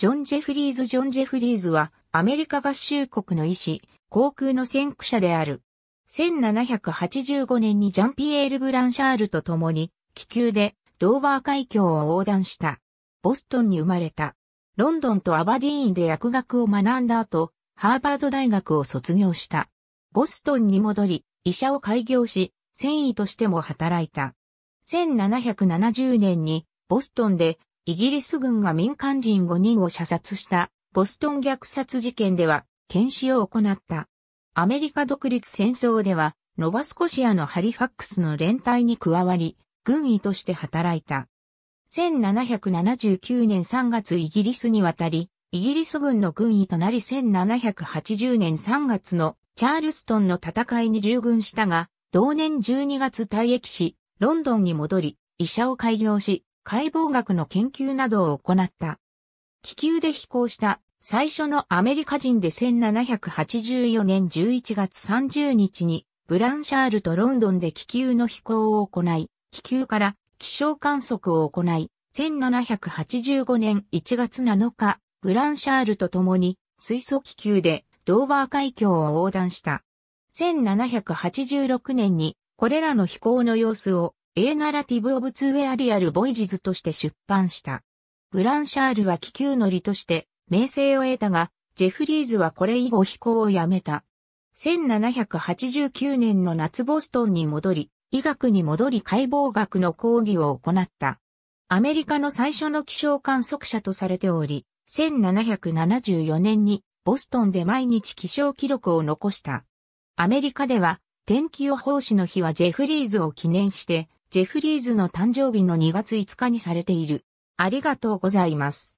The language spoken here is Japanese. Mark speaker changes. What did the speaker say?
Speaker 1: ジョン・ジェフリーズ・ジョン・ジェフリーズは、アメリカ合衆国の医師、航空の先駆者である。1785年にジャンピエール・ブランシャールと共に、気球でドーバー海峡を横断した。ボストンに生まれた。ロンドンとアバディーンで薬学を学んだ後、ハーバード大学を卒業した。ボストンに戻り、医者を開業し、繊維としても働いた。1770年にボストンでイギリス軍が民間人5人を射殺したボストン虐殺事件では検視を行った。アメリカ独立戦争ではノバスコシアのハリファックスの連隊に加わり、軍医として働いた。1779年3月イギリスに渡り、イギリス軍の軍医となり1780年3月のチャールストンの戦いに従軍したが、同年12月退役し、ロンドンに戻り、医者を開業し、解剖学の研究などを行った。気球で飛行した最初のアメリカ人で1784年11月30日にブランシャールとロンドンで気球の飛行を行い、気球から気象観測を行い、1785年1月7日、ブランシャールと共に水素気球でドーバー海峡を横断した。1786年にこれらの飛行の様子を A Narrative of Two Aerial Voyages として出版した。ブランシャールは気球乗りとして名声を得たが、ジェフリーズはこれ以後飛行をやめた。1789年の夏ボストンに戻り、医学に戻り解剖学の講義を行った。アメリカの最初の気象観測者とされており、1774年にボストンで毎日気象記録を残した。アメリカでは天気予報士の日はジェフリーズを記念してジェフリーズの誕生日の2月5日にされている。ありがとうございます。